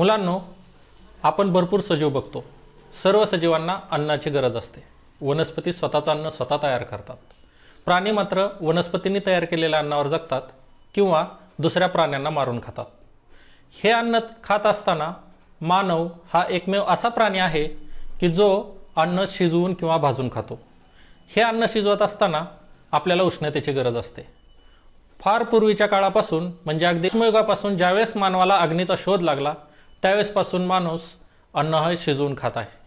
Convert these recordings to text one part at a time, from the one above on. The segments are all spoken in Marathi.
मुलांनो आपण भरपूर सजीव बघतो सर्व सजीवांना अन्नाची गरज असते वनस्पती स्वतःचं अन्न स्वतः तयार करतात प्राणी मात्र वनस्पतींनी तयार केलेल्या अन्नावर जगतात किंवा दुसऱ्या प्राण्यांना मारून खातात हे अन्न खात असताना मानव हा एकमेव असा प्राणी आहे की जो अन्न शिजवून किंवा भाजून खातो हे अन्न शिजवत असताना आपल्याला उष्णतेची गरज असते फार पूर्वीच्या काळापासून म्हणजे अगदी युगापासून ज्यावेळेस मानवाला अग्नीचा शोध लागला त्यावेळेसपासून माणूस अन्न हे शिजवून खात आहे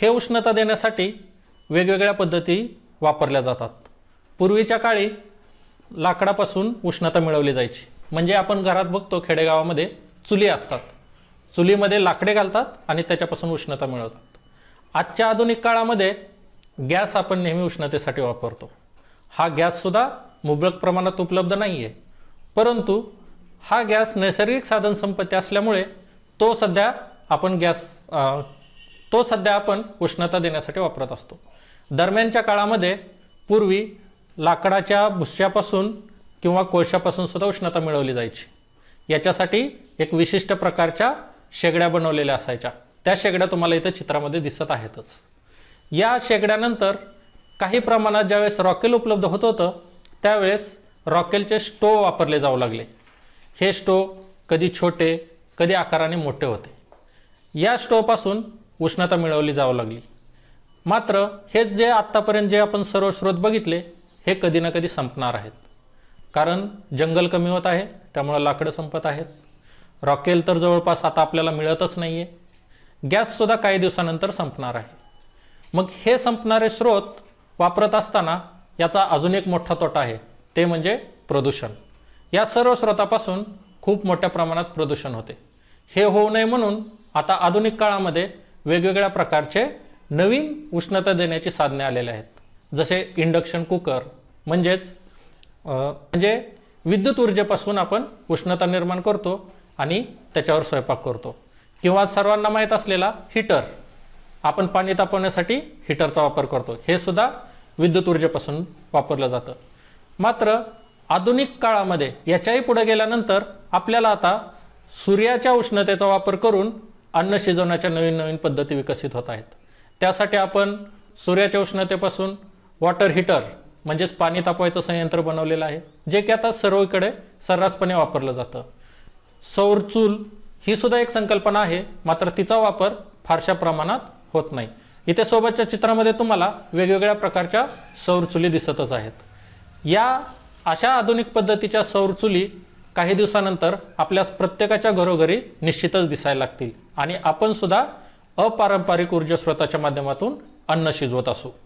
हे उष्णता देण्यासाठी वेगवेगळ्या पद्धती वापरल्या जातात पूर्वीच्या काळी लाकडापासून उष्णता मिळवली जायची म्हणजे आपण घरात बघतो खेडेगावामध्ये चुली असतात चुलीमध्ये लाकडे घालतात आणि त्याच्यापासून उष्णता मिळवतात आजच्या आधुनिक काळामध्ये गॅस आपण नेहमी उष्णतेसाठी वापरतो हा गॅससुद्धा मुबलक प्रमाणात उपलब्ध नाही आहे परंतु हा गॅस नैसर्गिक साधनसंपत्ती असल्यामुळे तो सध्या आपण गॅस तो सध्या आपण उष्णता देण्यासाठी वापरत असतो दरम्यानच्या काळामध्ये पूर्वी लाकडाच्या भुस्यापासून किंवा कोळशापासून सुद्धा उष्णता मिळवली जायची याच्यासाठी एक विशिष्ट प्रकारच्या शेगड्या बनवलेल्या असायच्या त्या शेगड्या तुम्हाला इथं चित्रामध्ये दिसत आहेतच या शेगड्यानंतर काही प्रमाणात ज्यावेळेस रॉकेल उपलब्ध होत होतं त्यावेळेस रॉकेलचे स्टोव वापरले जाऊ लागले हे स्टोव कधी छोटे कधी आकाराने मोठे होते या स्टोवपासून उष्णता मिळवली जावं लागली मात्र हेच जे आत्तापर्यंत जे आपण सर्व स्रोत बघितले हे कधी ना कधी संपणार आहेत कारण जंगल कमी होत आहे त्यामुळं लाकडं संपत आहेत रॉकेल तर जवळपास आता आपल्याला मिळतच नाही आहे गॅससुद्धा काही दिवसानंतर संपणार आहे मग हे संपणारे स्रोत वापरत असताना याचा अजून एक मोठा तोटा आहे ते म्हणजे प्रदूषण या सर्व स्रोतापासून खूप मोठ्या प्रमाणात प्रदूषण होते हे होऊ नये म्हणून आता आधुनिक काळामध्ये वेगवेगळ्या प्रकारचे नवीन उष्णता देण्याची साधने आलेले आहेत जसे इंडक्शन कुकर म्हणजेच म्हणजे विद्युत ऊर्जेपासून आपण उष्णता निर्माण करतो आणि त्याच्यावर स्वयंपाक करतो किंवा सर्वांना माहीत असलेला हीटर आपण पाणी तापवण्यासाठी हीटरचा वापर करतो हे सुद्धा विद्युत ऊर्जेपासून वापरलं जातं मात्र आधुनिक काळामध्ये याच्याही पुढे गेल्यानंतर आपल्याला आता सूर्याच्या उष्णतेचा वापर करून अन्न शिजवण्याच्या नवीन नवीन पद्धती विकसित होत आहेत त्यासाठी आपण सूर्याच्या उष्णतेपासून वॉटर हिटर म्हणजेच पाणी तापवायचं संयंत्र बनवलेलं आहे जे की आता सर्वकडे सर्रासपणे वापरलं जातं सौर चूल ही सुद्धा एक संकल्पना आहे मात्र तिचा वापर फारशा प्रमाणात होत नाही इथे सोबतच्या चित्रामध्ये तुम्हाला वेगवेगळ्या प्रकारच्या सौर चुली दिसतच आहेत या अशा आधुनिक पद्धतीच्या सौर चुली काही दिवसानंतर आपल्या प्रत्येकाच्या घरोघरी निश्चितच दिसायला लागतील आणि आपण सुद्धा अपारंपरिक ऊर्जा स्रोताच्या माध्यमातून अन्न शिजवत असू